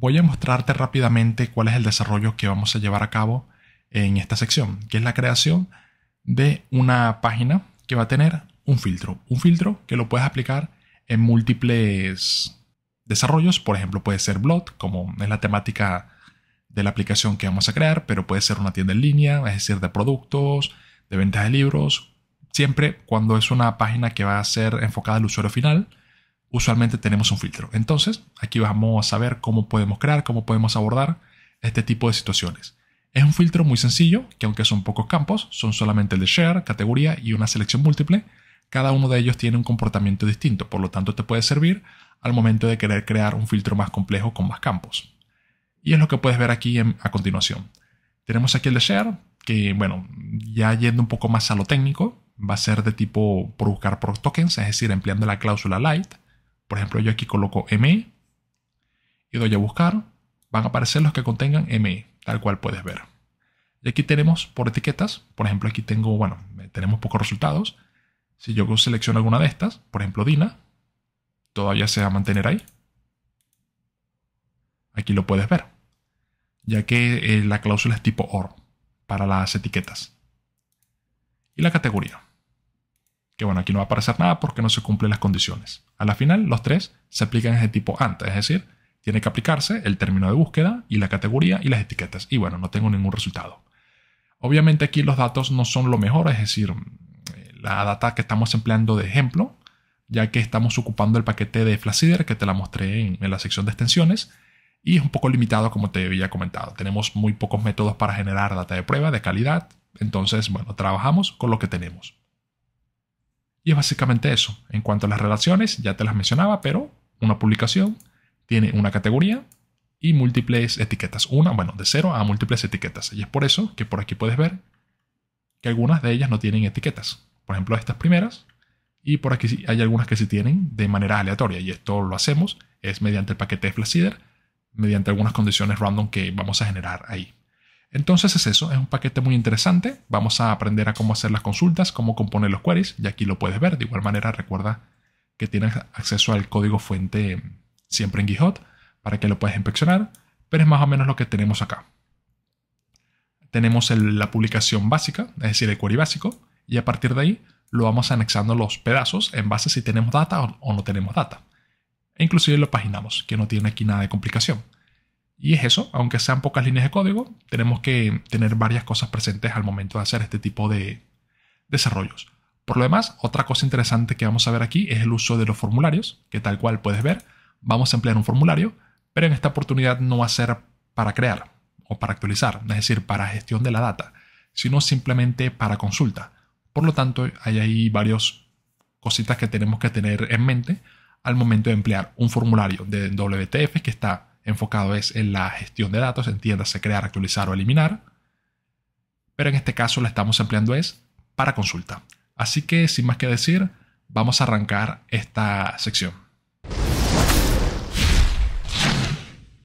voy a mostrarte rápidamente cuál es el desarrollo que vamos a llevar a cabo en esta sección, que es la creación de una página que va a tener un filtro. Un filtro que lo puedes aplicar en múltiples desarrollos. Por ejemplo, puede ser blog, como es la temática de la aplicación que vamos a crear, pero puede ser una tienda en línea, es decir, de productos, de ventas de libros. Siempre cuando es una página que va a ser enfocada al usuario final, usualmente tenemos un filtro. Entonces, aquí vamos a saber cómo podemos crear, cómo podemos abordar este tipo de situaciones. Es un filtro muy sencillo, que aunque son pocos campos, son solamente el de share, categoría y una selección múltiple, cada uno de ellos tiene un comportamiento distinto, por lo tanto te puede servir al momento de querer crear un filtro más complejo con más campos. Y es lo que puedes ver aquí a continuación. Tenemos aquí el de share, que bueno, ya yendo un poco más a lo técnico, va a ser de tipo por buscar por tokens, es decir, empleando la cláusula light. Por ejemplo, yo aquí coloco ME y doy a buscar. Van a aparecer los que contengan ME, tal cual puedes ver. Y aquí tenemos por etiquetas, por ejemplo, aquí tengo, bueno, tenemos pocos resultados. Si yo selecciono alguna de estas, por ejemplo, DINA, todavía se va a mantener ahí. Aquí lo puedes ver, ya que eh, la cláusula es tipo OR para las etiquetas. Y la categoría que bueno, aquí no va a aparecer nada porque no se cumplen las condiciones. A la final, los tres se aplican ese tipo antes, es decir, tiene que aplicarse el término de búsqueda y la categoría y las etiquetas. Y bueno, no tengo ningún resultado. Obviamente aquí los datos no son lo mejor, es decir, eh, la data que estamos empleando de ejemplo, ya que estamos ocupando el paquete de flasider que te la mostré en la sección de extensiones, y es un poco limitado como te había comentado. Tenemos muy pocos métodos para generar data de prueba de calidad, entonces bueno, trabajamos con lo que tenemos. Y es básicamente eso. En cuanto a las relaciones, ya te las mencionaba, pero una publicación tiene una categoría y múltiples etiquetas. Una, bueno, de cero a múltiples etiquetas. Y es por eso que por aquí puedes ver que algunas de ellas no tienen etiquetas. Por ejemplo, estas primeras. Y por aquí hay algunas que sí tienen de manera aleatoria. Y esto lo hacemos es mediante el paquete de mediante algunas condiciones random que vamos a generar ahí. Entonces es eso, es un paquete muy interesante. Vamos a aprender a cómo hacer las consultas, cómo componer los queries, y aquí lo puedes ver. De igual manera, recuerda que tienes acceso al código fuente siempre en GitHub para que lo puedas inspeccionar, pero es más o menos lo que tenemos acá. Tenemos la publicación básica, es decir, el query básico, y a partir de ahí lo vamos anexando los pedazos en base a si tenemos data o, o no tenemos data. E inclusive lo paginamos, que no tiene aquí nada de complicación. Y es eso, aunque sean pocas líneas de código, tenemos que tener varias cosas presentes al momento de hacer este tipo de desarrollos. Por lo demás, otra cosa interesante que vamos a ver aquí es el uso de los formularios, que tal cual puedes ver, vamos a emplear un formulario, pero en esta oportunidad no va a ser para crear o para actualizar, es decir, para gestión de la data, sino simplemente para consulta. Por lo tanto, hay ahí varias cositas que tenemos que tener en mente al momento de emplear un formulario de WTF que está enfocado es en la gestión de datos, entiéndase crear, actualizar o eliminar. Pero en este caso la estamos empleando es para consulta. Así que sin más que decir, vamos a arrancar esta sección.